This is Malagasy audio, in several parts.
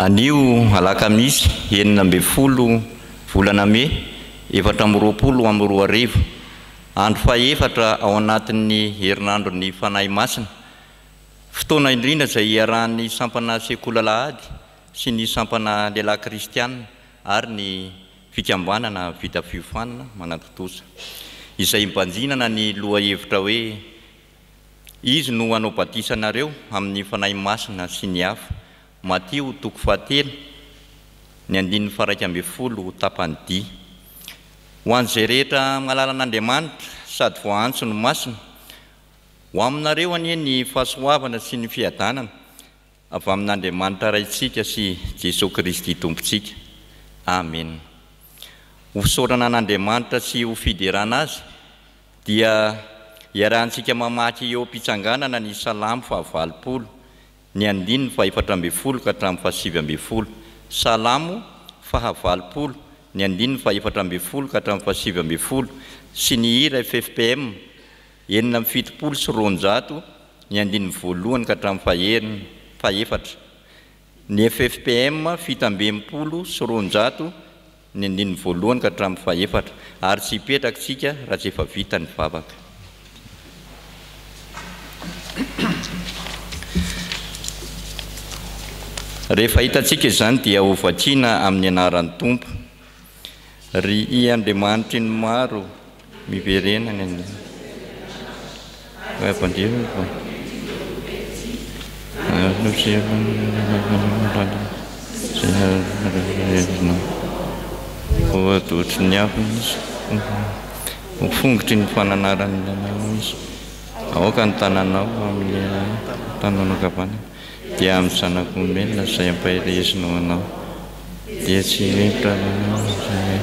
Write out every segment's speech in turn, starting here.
anio alaka misy henina mbe folo volaname efatra m'roapolo am'roarevo andro fa efatra ao anatin'ny herinandro ny fanahy masina fotoana indrinda zay arahan'ny sampana sekola lahady sy ny sampana lehilahy kristiaa ary ny fikambanana vita fiofanana manati-dosa izay mbanjinana ny loha hevitra hoe izy no anao badisanareo amin'ny fanahy masina sy ny afa matio toko fahatelo ny andin'ny faraik ambyny folo tapanydia ho an'izay rehetra malala n'andriamanitra sady vo antso ny masina ho aminareo ani ny fahasoavana sy ny fiadanana avy amin'n'andriamanitra raitsika sy jesosy kristy tompotsika amen hofsaorana an'andriamanitra sy ho fiderana azy dia hiarahnntsika mamaky eo mpitsanganana ny salamy fahavalpolo ny andinyny faefatra ambyfolo ka hatram' fahasivy ambefolo alamo fahavalipolo ny andinny faefatra ambefolo ka hatram fasivy abyfolo sy ny hira ffp enina my fitopolo syronjato ny andiny voalohany ka hatramfahen faefatra ny ffp fitmbepolo sronjato ny andiny voalohany ka hatram'yfaefatra ary tsy ipetraksika raha tsy efa vitany vavaka rehefa hitantsika izany dia hovatiana amin'ny anaran'ny tompo ry andriamanitry ny maro mierenanyhgotry ny ah, fanaana izy aoka ny tananao aminao ia amin'y zanakomenna zay ampahirehzinao anao dia tsy eitran zay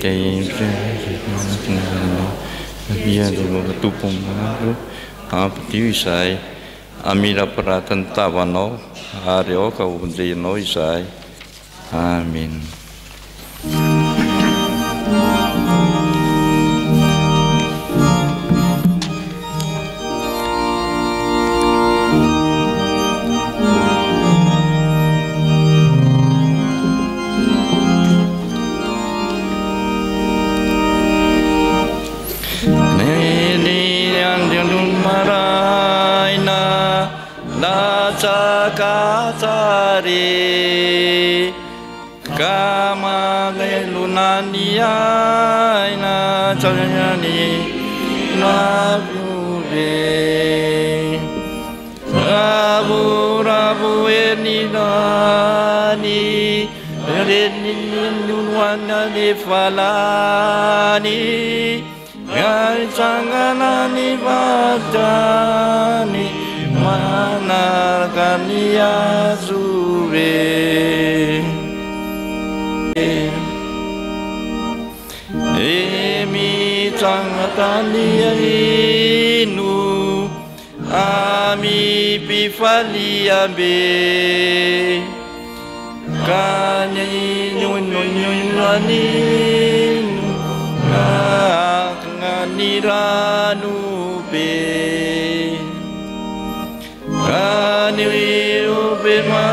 dia erailatompo maro ampydio izahay amirapiraty ny tavanao ary aoka onjeinao izahay amen ainatsaany maoe avoravo enilany ennyoloanyany falany atsanganany fadrany manarakany azy aliaino ami pifaliabe kanyonain nani rano be kanyobe ma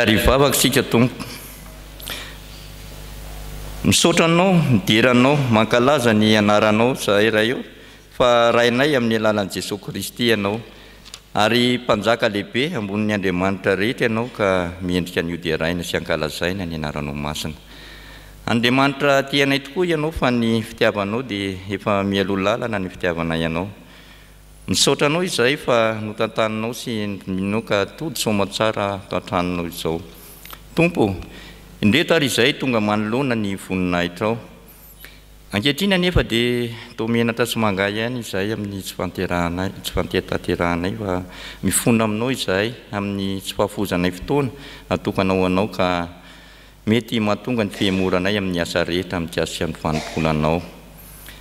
ary vavaka sika tonko misaotranao mideranao mankalaza ny anaranao zahay raha io fa rainay amin'ny alalan'i jesosy kristy ianao ary mpanjaka lehibe amboniny andriamanitra rehetra ianao ka miendrika anyiodearaina sy ankalazaina ny anaranao masina andriamanitra tianay tokoa ianao fa ny fitiavanao dia efa mialo lalana ny fitiavana ianao naaoizay aonaoooezaytngnioenetoen s naany izay amin'ny y hanaytsy fantetaterahanay fa mifonnaaminao izay amin'ny syfahozanay tonaoaoeyahtonga nyfemoranay amin'ny asarehitra mtasian'ny vanimponanao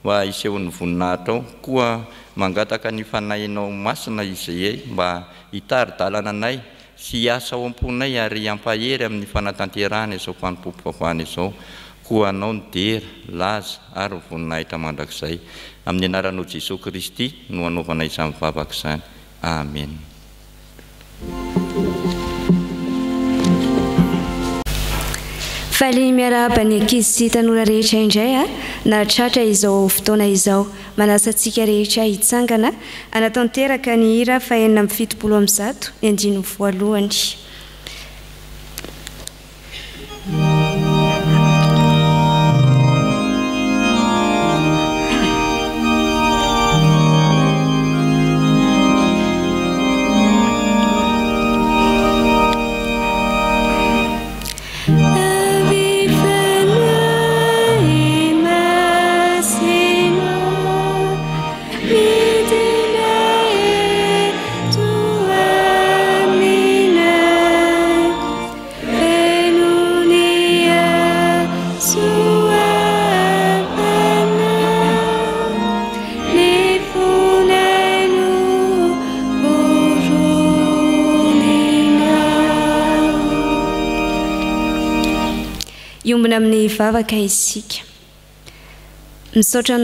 fa isehon'ny voninahitrao koa mangataka ny fanaynao masina izay ay e, mba hitaridalana anay sy hasa ao am-ponay ary ampahery amin'ny fanatanterahana izao fanipopo fahoana izao koa anao ny dera laza ary ny voninahitra mandrakizay amin'ny anaranao jesos kristy no anaovana izann'ny vavaka izany amen fale miarahaba ny ankizy sy hitanora rehetra indray a ah. natratra izao fotoana izao manasantsika rehetra hitsangana anatanteraka ny hira faenina minnfitopolo amin'ny zato ny andinyny voalohany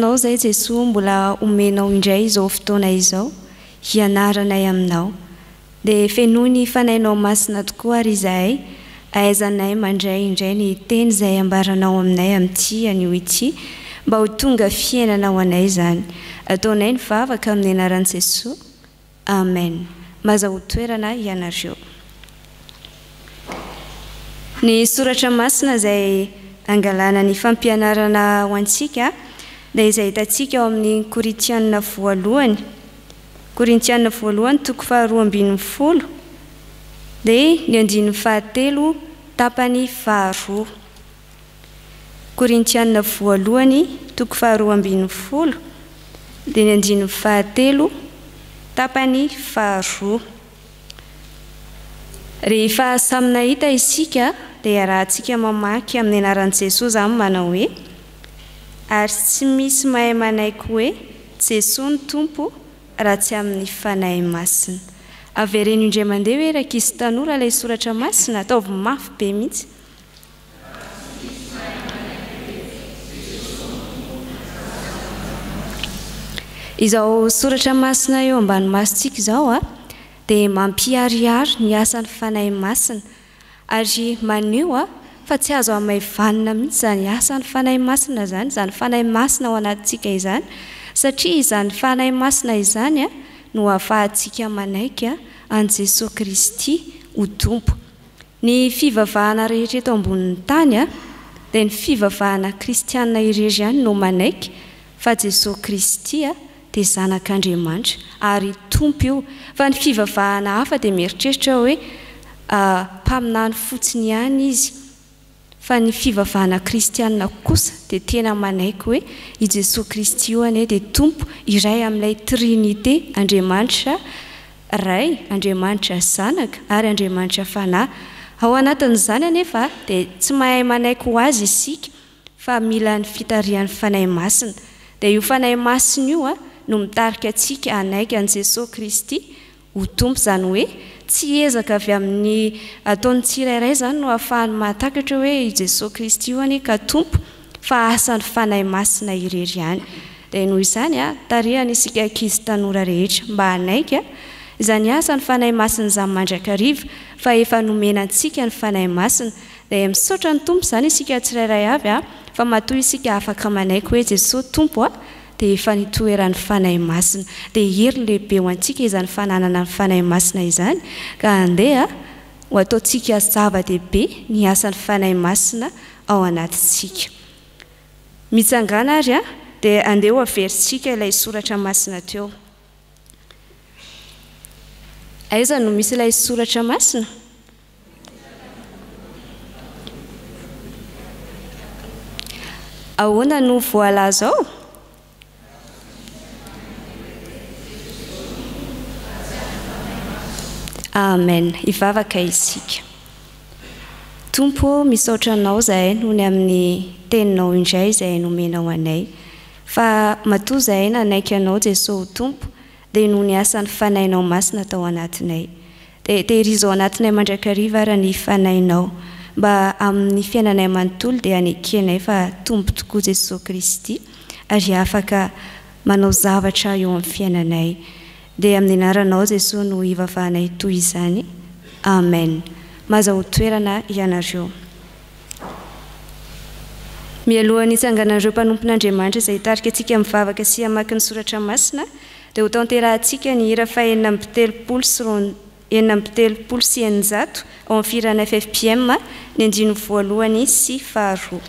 ozayesosloeaoindray izao fotoanay izao hianaanay aminao dia feno ny fanainao masina tokoa ary zahay aaizanay mandrayindray ny teny izay ambaranao aminay amin'nty anyhoety mba ho tonga fiainanao anay zany ataonay ny vavaka amin'ny anaran jesoa amen ma za hotoerana ianareony oasina izay angalanany fampianarana ho antsika da izahitantsika aeo amin'ny korintiana voalohany korintianna voalohany toko faharoa ambininy folo dia ny andrinny fahatelo tapany vaharoa korintiaa voalohany toko faharoa ambininy folo dia ny andriny fahatelo tapany vaharoa rehefa samina hita isika iraha antsika mamaky amin'ny anarany jesoy izany manao hoe ary tsy misy mahay manaiko hoe jesoy ny tompo raha tsy amin'ny fanahy masina avereny indraymandeha hoe raka izy tanora ilay soratra masina ataovy mafy be mihitsy izaho soratra masina eo ambanymasitsika izao a dia mampiariary ny asan'ny fanahy masina ary maneo a ah, fa tsy azo amayvanina mihitsy zany asan'ny fanay masina zany zany fanay masina o anasika izany satria izany fanay asina izany ah, no afahasik anai ajesos ah, kristy hy hanehetr etoabnytanyd n fivavahanakristia ierany no manaiajesos kisty d zanak'ndrianr ary tompo o fa ny fivavahana hafa di mieritreritra o hoe paminany fotsiny ihany izy fa ny fivavahana kristiaakokosa dia tena manaiky hoe i jesosy kristy io anye dia tompo iray amin'ilay trinite andriamanitra ray andriamanitra zanaka ary andriamanitra fanahy ao anatin'izany anefa dia tsy mahay manaiko ho azy isika fa mila ny fitarian'ny fanahy masina dia io fanahy masina io a no mitarika atsika anaiky n' jesosy kristy ho tompo izany hoe tsy ezaka avy amin'ny ataony tsirairay izany no ahafahany matakatra hoe i jesos kristy oany ka tompo fa asan'ny fanay masina irery iany da noho izany a tariany isika kizy tanora rehetra mba anaikya izany asa ny fanay masiny izany mandrakariva fa efa nomenantsika ny fanay masina di emisotra ny tompo izany isika tsirairay avy a fa matoy isika afaka manaiky hoe jesosy tompo a d efa nitoeran'ny fanay masina dia hery lehibe ho antsika izany fananana ny fanay masina izany ka andehaa hataontsika zava dehibe ny asan'ny fanay masina ao anatytsika mitsangana ary a dia andeha hoavery sika ilay soratra masina teo aizay no misy ilay soratra masina ahana no vala zao amen ivavaka isika tompo misaotranao izahaay noho ny amin'ny teninao indray izahay nomenao anay fa matoza hay nanaikyanao jesosy tompo dia noho ny asan'ny fanainao masina tao anatinay di tehirizao anatinay mandrakariva ara ny fanainao mba amin'ny fiainanay manontolo dia anakenay fa tompo tokoa jesosy kristy ary afaka manao zavatra eo amin'ny fiainanay dia amin'ny anaranao zay soy no ivavahanaytoy izany amen maza ho toerana ianareo mialohany itsanganareo mpanompon'andriamanitra izay hitarika atsika mivavaka sy amaky ny soratra masina dia ho tanterantsika ny hira fa eninambitelopolo s ro enina mbitelopolos enjato ao any firana ffpm ny andiny voalohany sy faharoa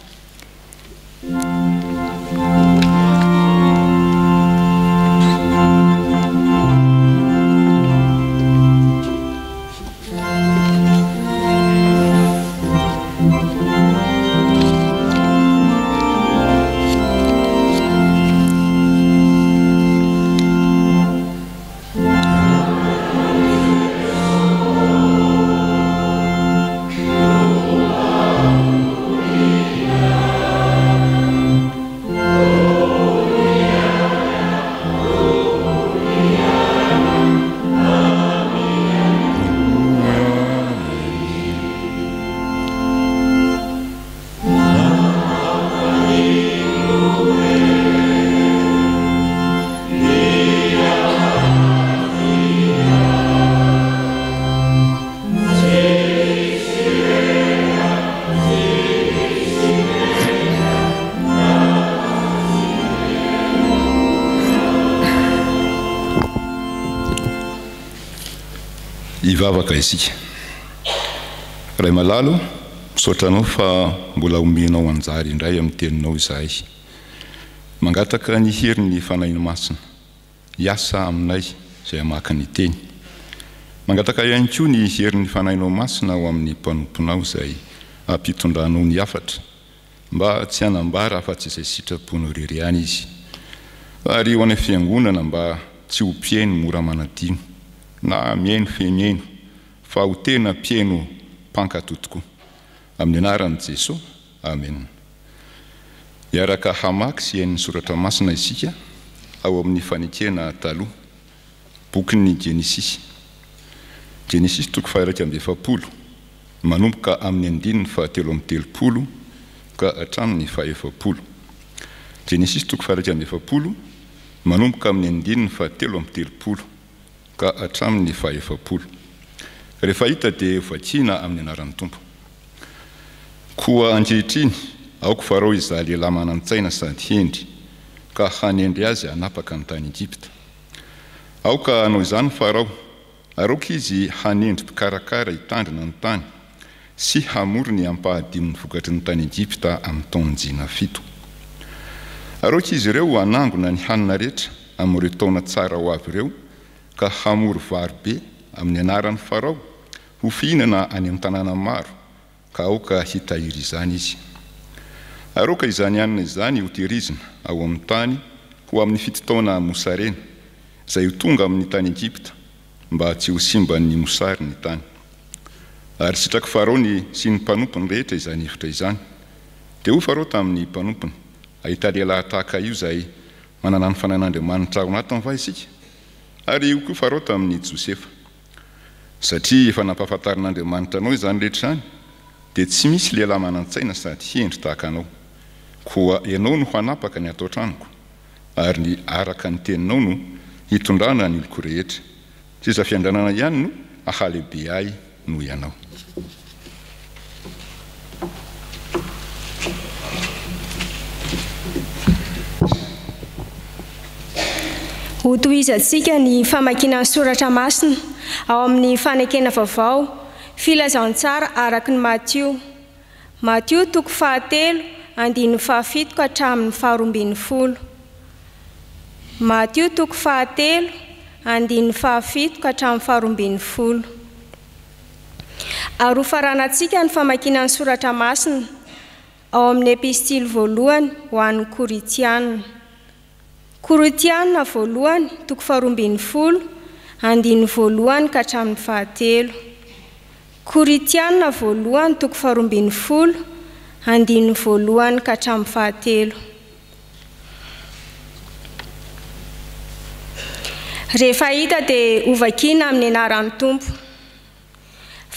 aikaymalalo misaotranao fa mbola omenao anjary indray amin'ny teninao izahay mangataka ny hery ny fanaina masina iasa aminay izay amaka ny teny mangataka ihany koa ny herin'ny fanahinao masina o amin'ny mpanomponao izay ampitondranao ny afatra mba tsy anambara hafa-tsy izay sitraponao reriany izy ary o any fiangonana mba tsy ompiany moramanadino na mihaino fe miaino fa hotena pieno mpankatotoko amin'ny anarany jesosy ame iaraka hamak sy ihain'ny soratramasina isika ao amin'ny fanikena taloha boky ny jenisis jeniss toko faharaka amyefapolo manomboka amin'ny andininy fahatelo amy telopolo ka atramin'ny fahefapolo jensis toko faharaka amy efapolo manomboka amin'ny andininy fahatelo amy telopolo ka atramin'ny fahefapolo rehefa hita dia vakiana amin'ny anaran'ny tompo koa ankehitriny aoka farao iza lehilahy manantsaina sady hendry ka hanendry azy anapaka ny tany ejipta aoka anao izany farao aroka izy hanendry m-pikarakara itandrina ny tany sy hamory ny ampahadinin'ny vokatry ny tany ejipta amin'ny taonjiana fito aroka izy ireo anangona ny hanina rehetra am'ireo taona tsara ho avy ireo ka hamory varybe amin'ny anaran'ny farao ofihinana any amin'ny tanàna nmaro ka oka hita iry izany izy aoka izany anna izany hoterizina ao ain'nytany ho ain'ny fittaona mosaena zay ongaamin'nytanyegptamb tsy hosimban'ny mosay ny tany ysitrak fahny s ny mpanompony rehetra izany eitra izany d o fa ro tamin'ny mpanompony ahitalelatahaka io zay mananany fanain'andriamanitra o anatiny va isika aryokfahro tamin'ny josefa satria efa nampahafantarin'andriamanitra anao zany lehetra izany dia tsy misy lehilahy manan-tsaina sady hiendry tahakanao koa ianao no hanapaka ny atao n-traniko ary araka ny teninao no hitondrana aniloko rehetra siza fiandranana ihany no ahaleibe ahy noho ianao hotoizantsika ny famakinany soratra masina ao amin'ny fanekena vaovao filazantsara araka ny matio matio toko fahatelo andininy fahafitoko hatramin'ny faharoambiny folo matio toko fahatelo andininy fahafitoko hatramin'ny faharoambiny folo aryo faranantsika ny famakinany soratra masina ao amin'ny epistily voalohany ho an'ny koritianina koritianna voalohany toko faharombin'ny folo andiny voalohany ka hatraminy fahatelo koritianna voalohany toko farombin'ny folo andiny voalohany ka hatramin'ny fahatelo hefhita dia ovakina amin'ny anarany tompo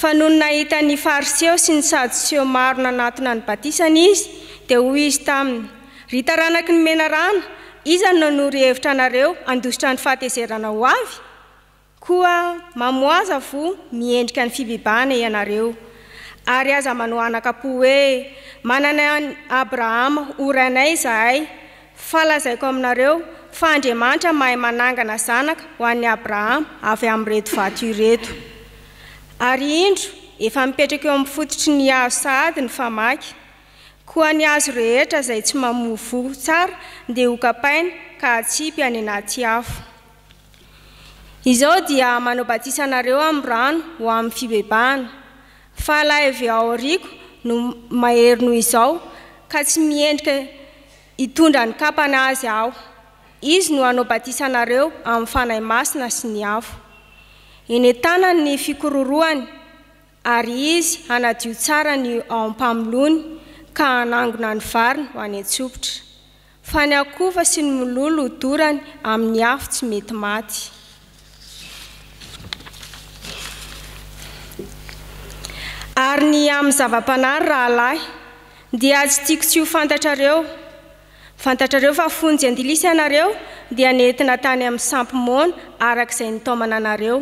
fa nony nahitany fariseo sy ny sadoseo maronanatona ny batisana izy dia hoy izy taminy rytaranaky ny menarana iza no nanory hevitra nareo andositra ny fahatezerana ho avy koa mamoaza vo miendrika ny fibibana ianareo ary aza mano anaka-po hoe mananany abrahama oranay zahay falazaiko aminareo fa andriamanitra mahay manangana zanaka ho an'ny abrahama avy amin'ny retovato ireto ary indro efa mipetraka eo amin'ny fototry ny azo saady ny famaky koa ny azo rehetra izay tsy mamovo tsara dea hokapaina ka tsipy any anaty afo izao dia manao batisa anareo amin'ny rano ho amin'ny fibebahana fa lavy ao riko no mahery noho izao ka tsy miendrika hitondra ny kapana azy aho izy no hanao batisa anareo amin'ny fanahy masina sy ny afo enyntana ny fikororoany ary izy anadio tsara ny ampamilony ka anangona ny variny ho anyatsovotra fa ny akofa sy ny milolo hodorany amin'ny afo tsy mety maty ary ny amn'ny zava-panary rahalahy dia tsy tiako tsy hofantatrareo fantatrareo fa fonjy andilisy anareo dia nentina tany amin'ny sampimona araka izay nytaomana anareo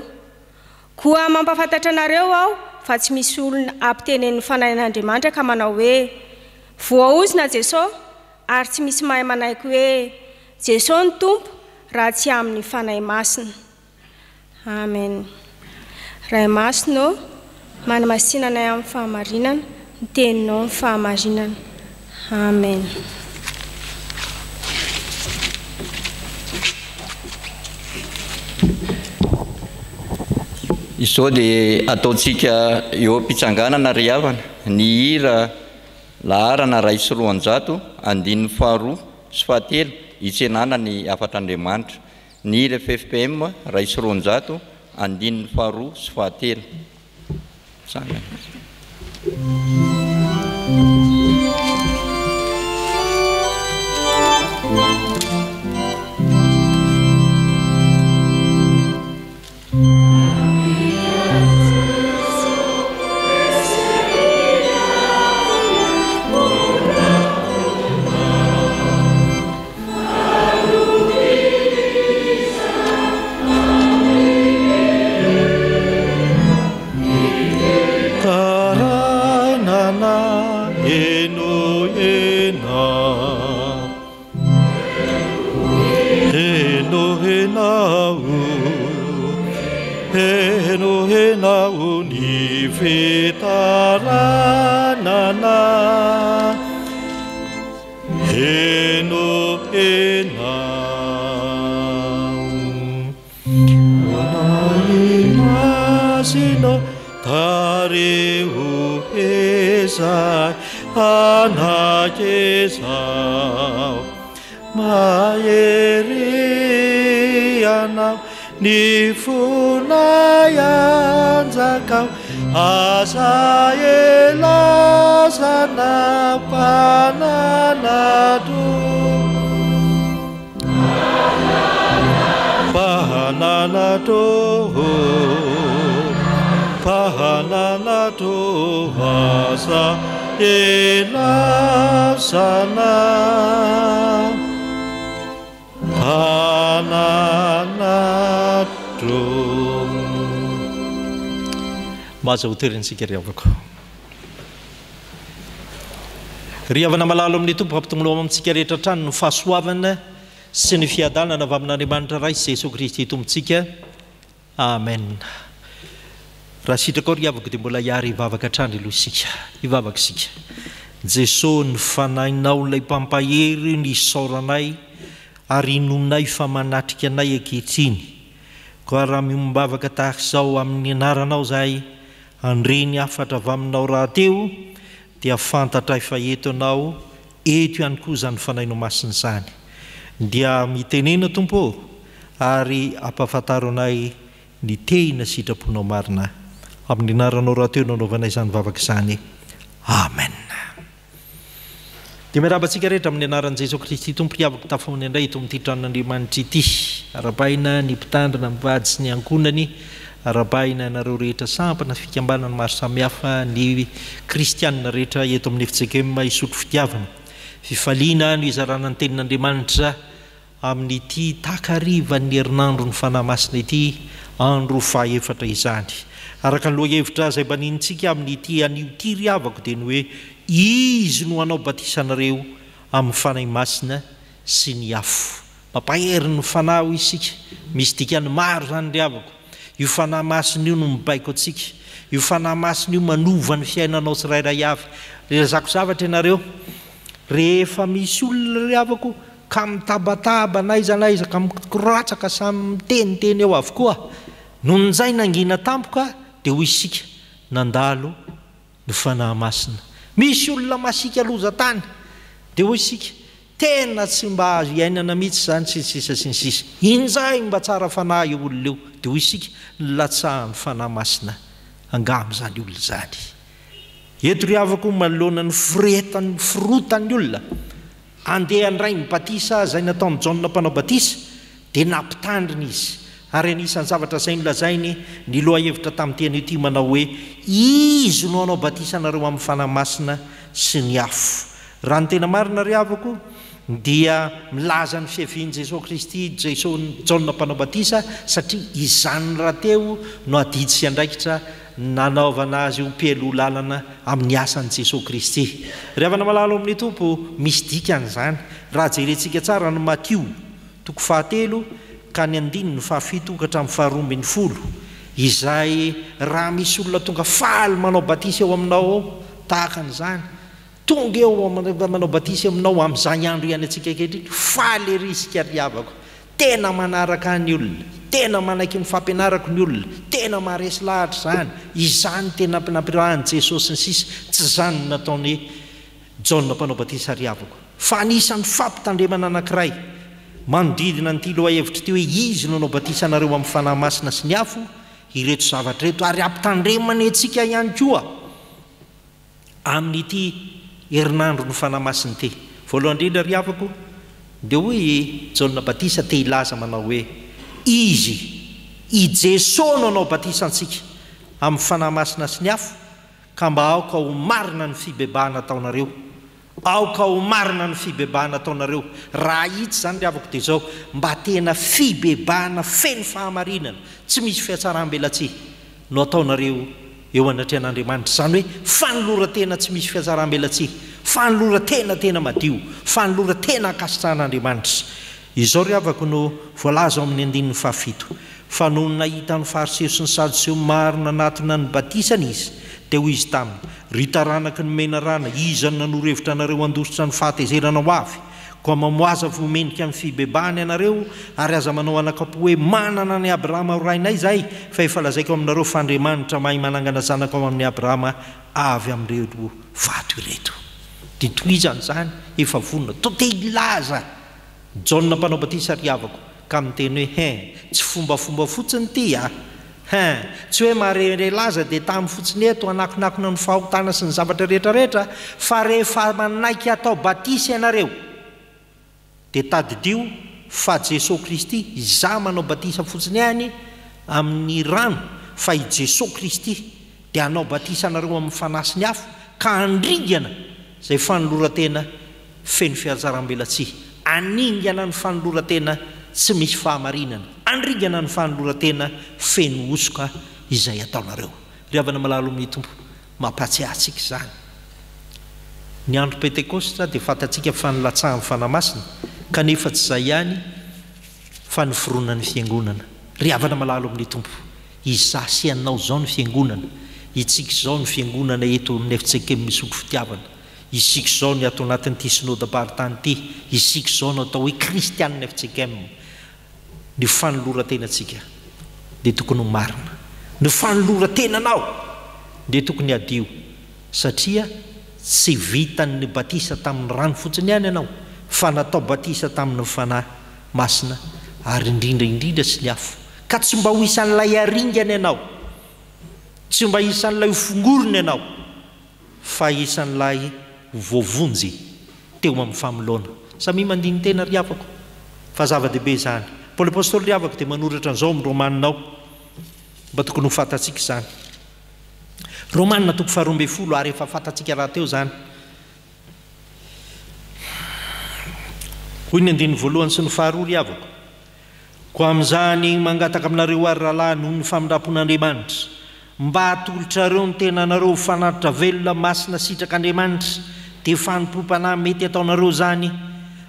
koa mampafantatra anareo aho fa tsy misy olona ampitenen'ny fanayn'andriamanitra ka manao hoe voaozona jesosy ary tsy misy mahay manaiko hoe jesosy ny tompo raha tsy amin'ny fanay masina amen ray masina ao manamasinanay amin'ny fahamarinana ny teninao amin'ny fahamarinana amen izao dia ataotsika eo ampitsanganana ryhavana ny hira laharana ray soroanjato andin'ny faharoa sy fahatelo hitsanana ny afatr'aandriamanitra ny irffpm ray syroanjato andinin'ny faharoa sy fahatelo Αγίσαου, Μαερίαναου, Νιφουναϊάντζακαου, Ασαελάσαναου, Πανανατού. Πανανατού, Πανανατού, Πανανατού, mahaza hotoerintsika ryaako ry havana malalo amin'ny tompo ampitomolo amitsika rehetra ntrano no fahasoavana sy ny fiadanana avy amin'andriamanitra raha i jesos kristy tompotsika ame raha sitrako r avako dia mbola hiary ivavaka htrany aloha isika ivavaka sika jesosy ny fanainao n'lay mpampahery ny saranay ary nonay fa manatrika anay akehtsiny koa raha mibavaka tahakizao amin'ny anaranao zahay andreny afatra avy aminao rahateo dia fantatra ifa eto anao eto ihany koa iza ny fanainao masin' izany dia mitenena tompo ary ampahafantaro anay ny tena sitraponao marina amin'ny anaranao rahate naanovana izany vavaka izany amenaak ehetra amin'y anjesristytpotny y ta'tytranon'andriamanitra ity aabaina nympitandrana mivady sy ny akonany aaana anareo rehetra ampnafikaanyma saihaa ny kristia rehetra eto ami'ny efseke isotro fitiavanaiainanozrananytenin'andriamanitra amin'n'ity takian'ny herinandro ny fanahmasina ity androaefatra izany arak nloahevitra zay mbanintsika amin'nytanyo ty ryavako de ny hoe izy no anao batisaanareo amin'ny fanay masina sy ny afo mampahery nyfana o isk misy dikny maro zany ravako iofanay masiny io no mibaiko sika iofanahy masiny io manovany fiainanao sy rayray a ezakozavatra ianareo rehefa misy olona ryavako ka mitabataba naizanaiza ka irka samyteniteny ao avokoa noho nzay nangina tampoka ehoy isika nandalo ny fanahy masina misy olona masika loza tany dia hoy isika tena tsy mba a iainana mihitsy zany si nysisa si ny sisa inzay mba tsara fanah e olona eo dia hoy isika nylatsahany fanahy masina angam''zany olona zany ento ry avako malonan'ny fretan frotany olona andeha ndray ny batisa a zay nataony jana mpanao batisa dia nampitandriny izy ary anisan'ny zavatra zay nylazainy nyloahevitra tamin'ntena io ty manao hoe izy no anao batisa nareo amin'ny fanahymasina sy ny afo raha ny tena marina re avako dia milaza ny fihavian'i jesos kristy jesja mpanao batisa satria izanny rahateo no adidsy andraikitra nanaovana azy palo lalana amin'ny asan'i jesosy kristy ryhavana malalo amin'ny tompo misy dikan'izany raha jerentsika tsara no matio toko fahatelo ka ny andinony fafitongahatramin'nfaharomi ny folo izay raha misy olona tonga faly manao batisa eo aminaoao tahaka n'izany tonga eo manao batise eo aminao amin'izay andro iany atsika kehtritra faly e riska ry avako tena manaraka ny olona tena manaky nyfampianarako ny olona tena maresy lahatra zany izany tena mpinampirahny jesosy ny sis tsy zany n nataony ja mpanao batisa ry avako fa nisan'ny fampitandremana anankiray manodidina n'ity lohahevitra ity hoe izy no anao batisa nareo amin'ny fanahy masina sy ny afo ireto zavatrareto ary ampitandremany antsika ihany koa amin'ity herinandro ny fanahy masiny ity voalohandrinra ry havako de hoe ja batisa te ilaza manao hoe izy i jesos no anao batisaantsika amin'ny fanahy masina sy ny afo ka mba aoka ho marina ny fibebahana taonareo aoka ho marina ny fibebaana ataonareo raha hitsy zany ra avako dia zao mba tena fibebaana feno fahamarinana tsy misy fihatsarambelatsiha no ataonareo eo anatrean'andriamanitra zany hoe fanolora tena tsy misy fihatsarambelatsih fanolora tena tena madio fanolora tena akasitrahan'andriamanitra izao ry avako no voalaza ao amin'ny andininy fahafito fa nony nahitan'ny fariseo sy ny sadoseo maro no anatona ny batisa na izy de ho izy taminy rytaranaky nymenarana izany nanorhevitra anareo andositra ny fahatezerana ho avy ko mamoaza vomenika amin'n fibebany anareo ary aza manao anakapo hoe manana ny abrahama orainay zay fa efa lazaiko aminareo fandriamanitra mahay manangana zanako o amin'ny abrahama avy amin'relo vato ireto di toizany zany efa vonona toteilaza ja mpanao batisa ry avako ka amin'n teny hoe hen tsy fombafomba fotsiny ty a ha tsy hoe maharerelaza dia tamin' fotsiny eto anakinakona ny fahhotana sy ny zavatra rehetrarehetra fa rehefa manaiky hatao batisa ianareo dia tadidio fa jesosy kristy za manao batisa fotsiny hany amin'ny rano fa i jesosy kristy dia hanao batisa anareo amin'ny fanasi ny afo ka andringana izay fanoloratena feno fiartsarambelatsiha aningana ny fanoloratena tsy isyh yeok izay ataonareoaaalo amin'ny tomoa y dropeteostdtikfnthfnaaia kefats zay hany fanifronan'ny fiangonana ryana alalo amin'ny tompo izsanao zao ny fiangonana itsik zao ny fiangonana etnfccsl fitiavana isk zao ny atanatn'ntsnodpartanty isk zao natao hoe kristiann fc ny fanolora tenatsika dea tokony ho marina ny fanolora tenanao dea tokony adio satria tsy vitanny batisa tamin'ny rano fotsiny hany ianao fa natao batisa tamin'ny fanay masina ary indrindraindrindra sy ny afo ka tsy omba ho isan'n'lay aringany anao tsy omba isan'n'lay ofongolony ianao fa isan'ilay voavonjy teo amin'nyfamiloana sami mandiny tena ry hafako fa zavadehibe zany poly apôstôly lyavako dia manoratra an'izao amin'y romaninao mba tokony ho fantatsiaka izany romanna tokony faharoambey folo ary efa fantatsika raha teo zany hoyy ny andiny voalohany sy nyfaharoa ry avako koa amin'izany ny mangataka aminareo ary rahalahynohony famindrampon'andriamanitra mba atolotrareo ny tena anareo fanaritra velona masina sitrak'andriamanitra dia fanimpo-panahy mety ataonareo zany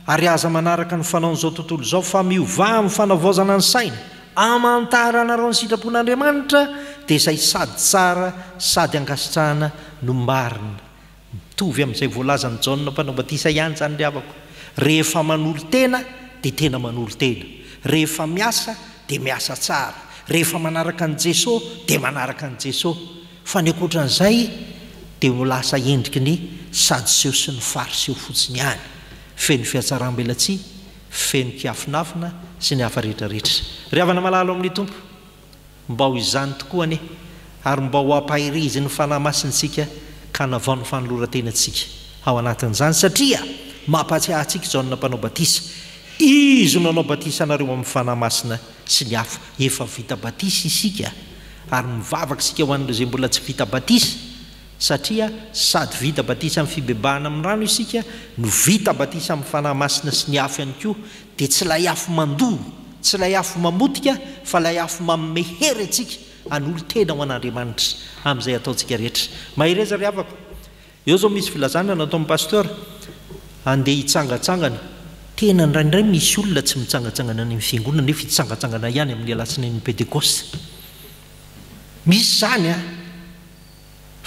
ary aza manaraka ny fanaon'izao tontolo izao fa miovaha minnfanaovaozana ny saina amantaranareo ny sitrapon'andriamanitra dia izay sady tsara sady angasitsahana no marina mitovy amin'izay voalaza ny jah mpanaombatisa ihanysany ry avako rehefa manolo tena dia tena manolo tena rehefa miasa dia miasa tsara rehefa manaraka ani jesosy dia manaraka ani jesosy fa ny akoatra an'izay dia molasa endrikiny sady seho sy ny fariseo fotsiny ihany feno fihatsarambelatsi feno kiafinafina sy ny hafa rehetrarehetra ry havana malalo amin'ny tompo mba ho izany tokoa any ary mba ho ampahirizy 'ny fanahy masina sika ka navao 'ny fanolorantenantsika ao anatin'izany satria mampatsihahntsika jaonna mpanao batisa izy nanao batisa nareo amin'ny fanahymasina sy ny afa efa vita batisy isika ary mivavaka sika ho an'ireo zay mbola tsy vita batisy satria sady vita batisa amin'ny fibebahana amin'n rano isika no vita batisa amin'ny fanahymasina sy ny afy ihany koa dia tsy lay afo mandoho tsy lay afo mamodika fa lay afo manomeheryntsika any olo tena ho an'andriamanitra amin'izay ataontsika rehetra maherezary avako eo zao misy vilazana na atao ami'ny pastera andeha hitsangatsangana tena ndraindray misy olona tsy mitsangatsangana nyny fiangonina nefa hitsangatsangana ihany amin'ny alasinannypedecosa misy zany a ah.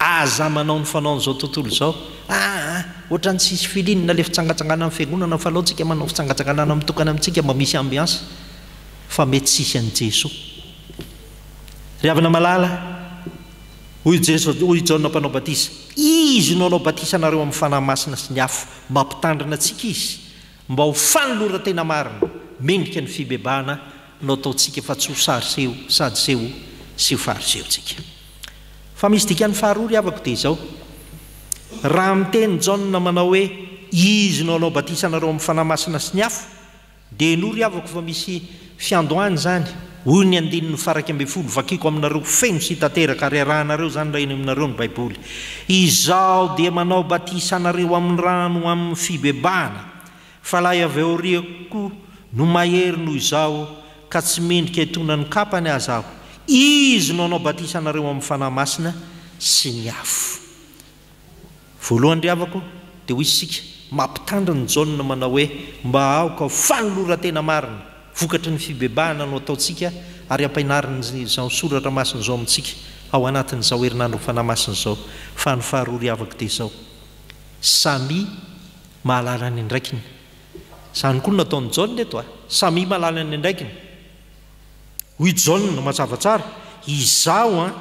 aza manao ny fanaonizao tontolo zao aha ah, ohatra ny sisy filinna la fitsangatsagana a'nyfiangonanafa lohtsika manao fitsangaanganana mtokany amintsika mba misy ambyasy fa mety tsisy an' jesosy ry avana malala hojs ho janao mpanao batisa izy no anao batisa nareo amin'ny fanahy masina sy ny afa mampitandrina tsika izy mba ho fanolora tena marina mendrika ny fibebaana no ataotsika fa tsy ho sarseo sady zeo sy hofahriseotsika fa misy dikan'ny faharory avako dea izao raha mteny jo manao hoe izynao anao batisa anareo amin'ny fanahymasina sy ny afo de nory avako fa misy fiandohany zany oy ny ainnyfaraky abfol vakiko aminareo feno syttrk aryrah nareo zany lainy aminareo ny baiboly izao dia manao batisa anareo ami'nrano amin'ny fibebana fa lahy avo reko no mahery noo izao ka tsy mendrika itonany kapany az aho izy no anao batisa nareo amin'nyfanahy masina sy ny afo voalohanyry avako dia hoizy sika mampitandra ny ja manao hoe mba aoka fanolora tena marina vokatry ny fibebahana nao ataotsika ary ampinariny zao soratra masina zao amintsika ao anatin'za herinandrofanahy masina zao fa nyfaharory avako dia zao samy mahalalany ndraikiny zany kolo na ataony jaa eto a samy mahalalany ndraikiny hoy ja no mazavatsara izao a ah,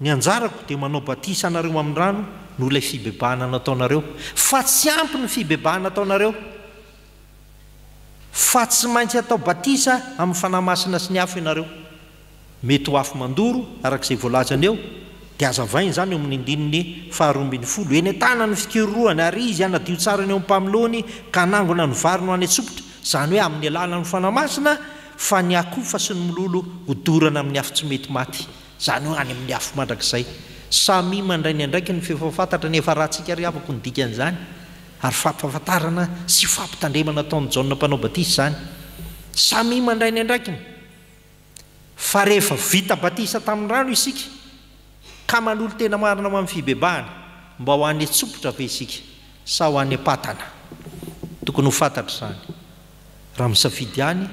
ny anjarako di manao batisa nareo ami'nrano no lay fibebahana na ataonareo f tsy mpny fbebahanataonaeo ty intsyts amn'ny fanahasina sy ny af ianareo mety o afdoro arak'izay volaza any eo di azavainy zany o amin'ny dininy fahaon'ny folo enytanany fikiroroany ary izy anadiotsarany o apailony ka anangona nyvaryno any asopotra zany hoe amin'ny alana ny fanamasina fa ny aofa sy ny mlolo hodorana amin'ny af tsy mety maty zany ho any amin'ny af mandrakzay samy mandrayny andraiky nyfehfaftatra nefrahatsika aako nyikanzany aryfmpiaftna sy fmpitandremnataonjapanao batis zany sam mandray ny andraikiny a ehefa vitabatisa tamin'nrano isika ka manolo tena marina amin'ny fibebahana mba ho any tsopotra ve isika sa ho any aatna tokony hofantatra zany raha misafidy any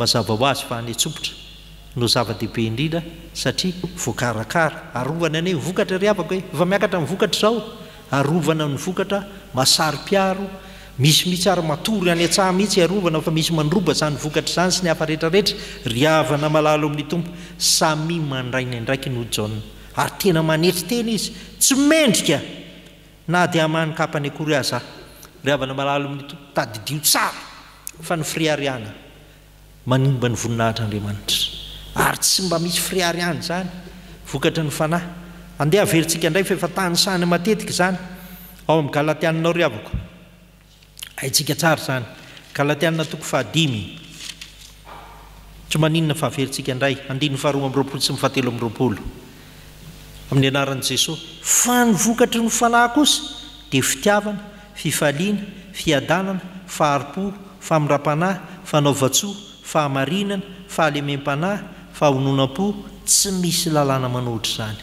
aza y anyotranozava-dehibe idrina satria vokakaana an okatra aakhefiaatra okatra zaoana nyokatraasayiao misymitsarymatoro any tsahihitsy aana famisy manrobazanyokatra zany sy ny afareetrareetra yaana malalo amin'ny tompo samy mandrainy ndraiky no a ary tena manetry tena izy tsy mendrika na hkany ayaaao amin'ytomotio ts fa nyfiaiana maninba ny voninahitra andriamanitra ary tsy mba misy friaryany zany vokatra ny fanahy andea verisika ndray faefa tanysany matetika zany o amalaiaao r aatomoaolo sy mhmajesos fa nyvokatra nyfanahy kosa dia fitiavana fifaliana fiadanana faharipoh famindra-panahy fanaovatso aahae-phaa-po tsy isy llàna manohtra zany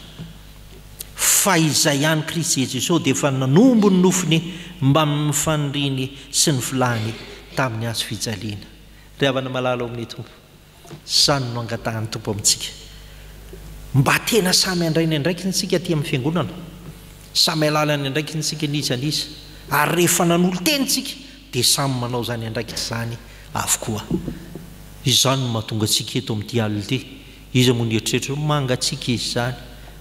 a izay anykristy jesos dia fa nanombo ny nofony mbaiyfanoriny sy ny vilany tamin'ny azofijalianaaaalo amin'ny tompony no tahn'ny tompo amintsikamndrainy andraiky n tsika ty amin'ny fiangonana allany andraiky n tsika nisanisa ay rehefa nanolo ensika da samy manao zany andraikity zany avokoa izyzany n mahatonga antsika eto amin'ty alin ity izy amony eritreritra mangatsiaka izy zany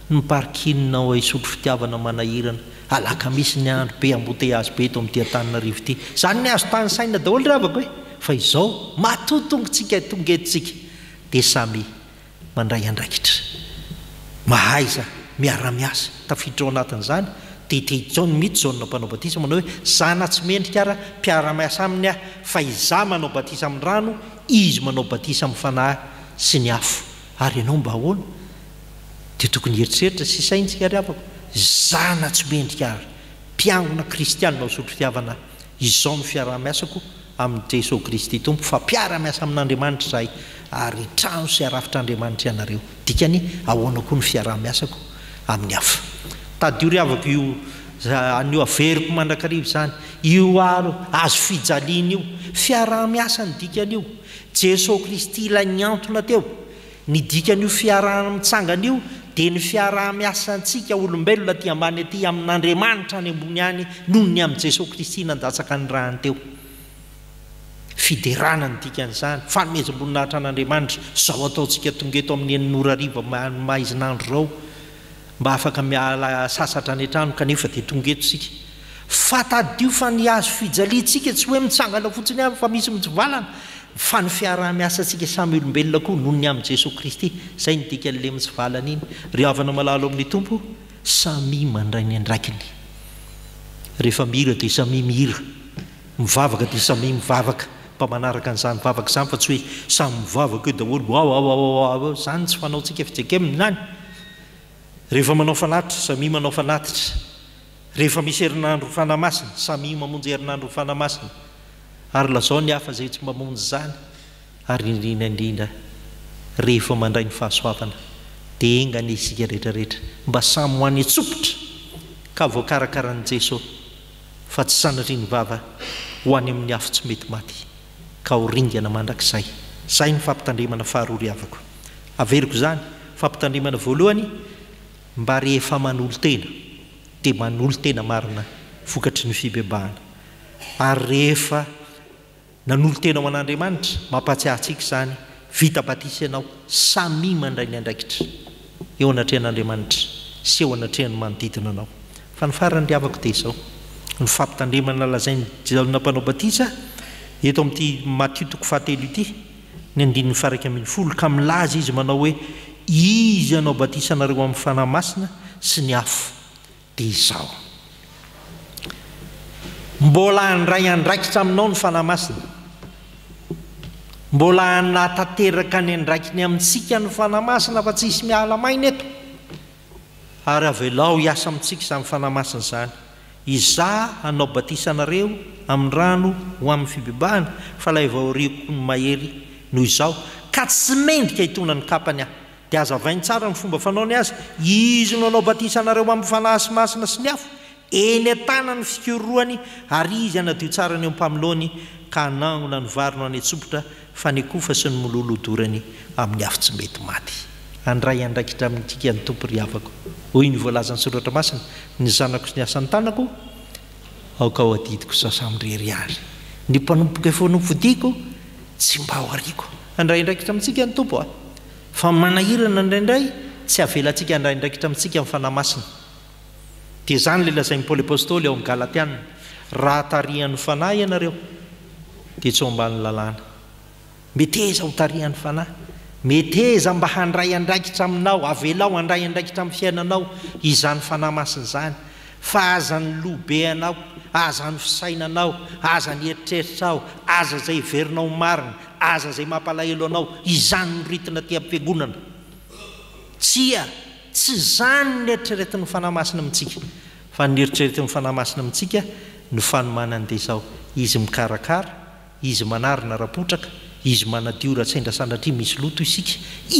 nyparikinna ao aysotro fitiavana manahirana alaka misy ny andro be ambote azy be eto ami'dyatanina rivoty zany mihazo tany saina daholo rahavako e fa izao matotongatsikatonga etitsika dia samy mandray andraikitra mahay za miara-miasa tafiditrao anatin'izany teitehsan mity zana mpanao batisa manao hoe zana tsy mendrika ara mpiara-miasa aminy ah fa iza manao batisa amin'n rano izy manao batisa ami'ny fanahy sy ny afo ary ianao mba ahoana dia tokony heritreritra sy isaintsikaraako zana tsymendrikara mpiangona kristiannao sotrofitiavana izao ny fiarah-miasako amin' jesos kristy tompo fa mpiara-miasa amin'andriamanitra izay ary trano sy arafitr' andriamanitra ianareo dikany ahoana koa ny fiarahmiasako amin'ny afo ady io ry avaka io anio averiko mandrakarivo zany io alo azo fijalian' io fiarah-miasa ny dikan'io jesos kristy la ny antona teo ny dikan'io fiarahamitsanganaio dia ny fiarah-miasantsika olombelo na tiamany aty amin'andriamanitra ny ambony any noho ny amin'i jesosy kristy nandatsaka ny raany teo fiderana ny dikan'izany fa nomezyamboninahitra an'andriamanitra zao ataotsika tongeto amin'ny eninorariva mahaizinandro zao mba afaka mialaaatra ny a-tanokaef diongesika adio fa ny azo fijaasika tsy hoe mitsangala fotsiny a fa misy mitsivalana fa nyfiarah-miasasika samyolobelona koa nohony am'jesos risty zay nila mitsyalana iny aana malalo amin'ny tompo sa mandrayny andraiydaama aakanza zany fa tsyhoesay iavaka o daoloa zany tsy fanaotsika fjeka ainany rehefa manaofanatitra sami manao fanatitra rehefa misy erinanrofanamasina sami mamonjy herinandrro fanamasina ary lazao ny afa zay tsy mba monjy zany ary idrinaindrinra rehefa mandray ny fahasoavana dia engany hisika rehetrarehetra mba samy ho an'ny atsopotra ka voakarakarahan'i jesosy fa tsy sanatrinyvava ho any amin'ny afa tsy mety maty ka horingana mandrakzay zay ny fampitandrimana faharory havako averiko zany fampitandrimana voalohany mba rehefa manolo tena dia manolo tena marina vokatry ny fibebahana ary rehefa nanolo tena ao an'andriamanitra mampatsiahntsika zany vita batisa ianao samy mandray ny andraikitra eo anatrean'andriamanitra sy eo anatrehany manodidina anao fa nyfaranylyavako de zao nyfampitandemanlazain'ny jalonampanao batisa eto ami'ity matitoko fahatelo ity ny andininy faraka amin'ny folo ka milaza izy manao hoe izy anao batisanareo amin'ny fanahy masina sy ny afo dia izaho mbola andray andraikitra aminao ny fanahy masina mbola anatateraka ny andraikiny amintsika ny fanahymasina fa tsy hisy mialamaina eto ary avelao hiasa amintsika iza mnyfanahymasina zany iza anao batisanareo amin'ndrano ho amin'ny fibibahana fa layvaorioko ny mahery noho izao ka tsy mendika hitona ny kapany ah azavainy tsara nyfomba fanaony azy izy no anao batisanareo amfalayasina sy ny af eny a-tanany fikiroany ary izy anaiotsaanypaioy ka aaona nyvarino anysopotra yafa sy nyooyin'y tsy metyyiany mppokooiko sy mb koandrayndraikitra amitsika ny tooa fa manahirana indraindray tsy avelantsika andrayndraikitra amitsika amin'n fanahy masina dia zany la lazain'nypoly apostôly ao amin'n galati anina raha tarihan'ny fanay ianareo dia tso amban'ny lalàna mety eza ho tarihan'ny fanahy mety eza mba handray andraikitra aminao avelao andray andraikitra amin'ny fiainanao izan'ny fanahymasiny zany fa aza ny lobeanao aza n'ny fisainanao azany eritreritra ao aza izay verinao marina aza izay mampalahelo anao izany nyritina ty ampiangonana tsy a tsy izany nyeritreretin'ny fanahymasina amintsika fa ny eritrretinyfanahymasina amintsika ny fanymanandeha izao izy mikarakara izy manarina rapotraka izy manadiora sendrasanatri misy loto isika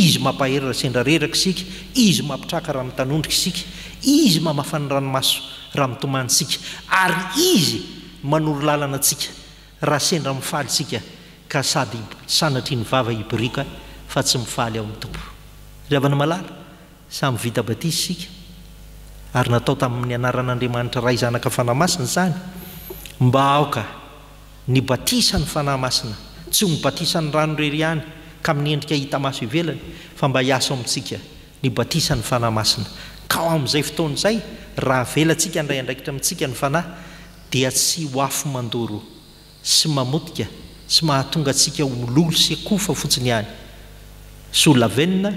izy mampaherya sendrareraka isika izy mampitraka raha mi'tanondrika isika izy mamafany ranomaso raha mitomanysika ary izy manoro lalanatsika raha sendra mifalysika ka sady sanatrynyvavaibrika fa tsy mifaly aoamin'ny tompo ranamalalamtst'aramaitrarahaizanakafanahmasinazany mba aoka ny batisa ny fanahymasina tsyony batisa n'ny ranorery hany ka min'ny endrika hita maso ivelany fa mba hiaso amintsika ny batisa ny fanahmasina ka o amin'izay fotonaizay raha velantsika ndray andraikitra amitsika ny fanahy dia tsy ho afo mandoro sy mamotika sy mahatonga antsika lolo sy akofa fotsiny hany s olavenina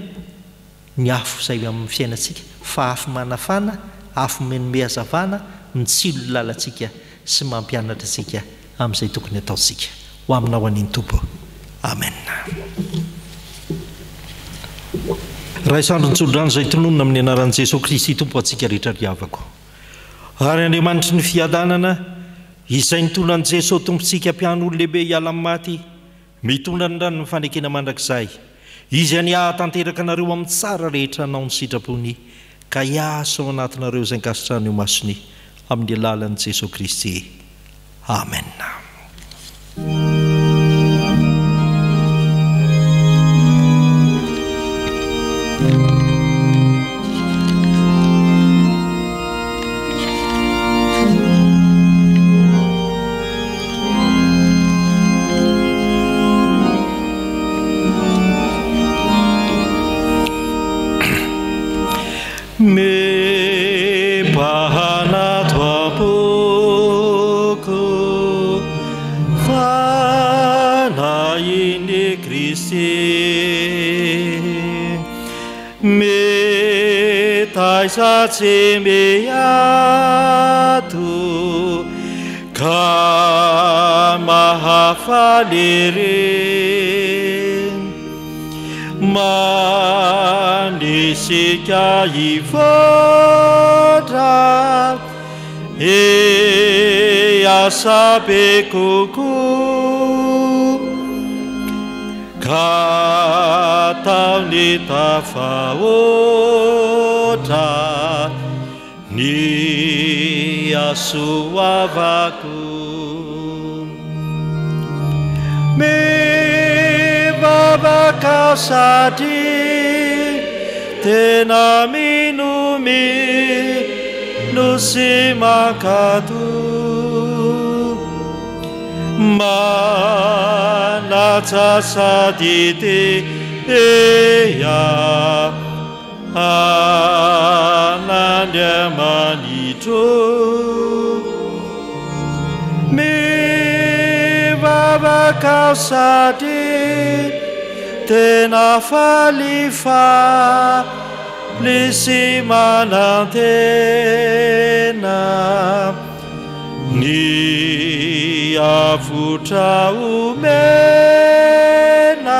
ny afo izay amin'ny fiainatsika fa afo manafana afo menomehazavana mitsilo lalatsika sy mampianatra atsika amin'izay tokony hataotsika ho aminaho aniny tompo amen raha isandronytsodorano izay tononona amin'ny anaran'i jesosy kristy tompo atsika rehetra ry havako ary andriamanitry ny fiadanana izay nitonan'i jesosy tompontsika ampian'olo lehibe hiala ny maty mitondra ny rano mifanekena mandrakizay izy any hahatanteraka anareo amin'ny tsara rehetra hanao ny sitrapony ka iaso ao anatinareo izay nkasitrany io masony amin'ny alalan'i jesos kristy amen Saja satsimiatu kamahafadirin mandisika ivoda iyasabe kuku nita nitafaoda Nia suavacu Me vava causati Tenami numi Nusimacatu Manata saditi Ea nandrea manitro mibavaka satri tena falifa lisymanatena ny avotraomena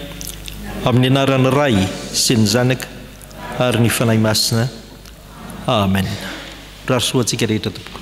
amin'ny anarany ray sy ny zanaka ary ny fanahy masina ame rao soa antsika rehetra toboko